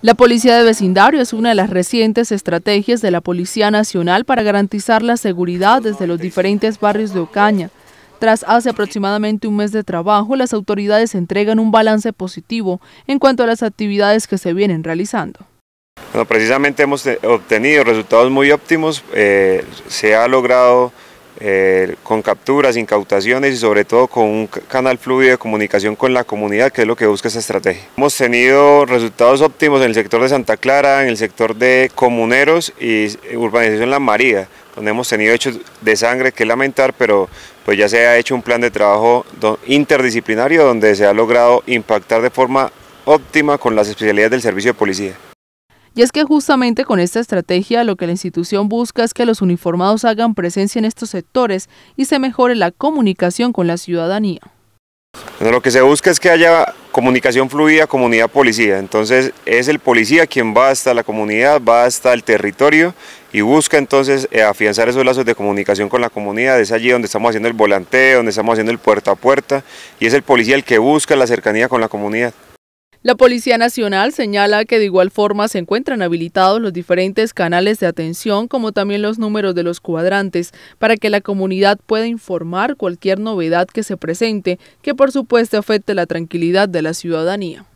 La policía de vecindario es una de las recientes estrategias de la Policía Nacional para garantizar la seguridad desde los diferentes barrios de Ocaña. Tras hace aproximadamente un mes de trabajo, las autoridades entregan un balance positivo en cuanto a las actividades que se vienen realizando. precisamente hemos eh, obtenido resultados muy óptimos, eh, se ha logrado eh, con capturas, incautaciones y sobre todo con un canal fluido de comunicación con la comunidad, que es lo que busca esa estrategia. Hemos tenido resultados óptimos en el sector de Santa Clara, en el sector de comuneros y urbanización La María, donde hemos tenido hechos de sangre que lamentar, pero pues ya se ha hecho un plan de trabajo interdisciplinario donde se ha logrado impactar de forma óptima con las especialidades del servicio de policía. Y es que justamente con esta estrategia lo que la institución busca es que los uniformados hagan presencia en estos sectores y se mejore la comunicación con la ciudadanía. lo que se busca es que haya comunicación fluida comunidad-policía, entonces es el policía quien va hasta la comunidad, va hasta el territorio y busca entonces eh, afianzar esos lazos de comunicación con la comunidad, es allí donde estamos haciendo el volanteo, donde estamos haciendo el puerta a puerta y es el policía el que busca la cercanía con la comunidad. La Policía Nacional señala que de igual forma se encuentran habilitados los diferentes canales de atención como también los números de los cuadrantes para que la comunidad pueda informar cualquier novedad que se presente que por supuesto afecte la tranquilidad de la ciudadanía.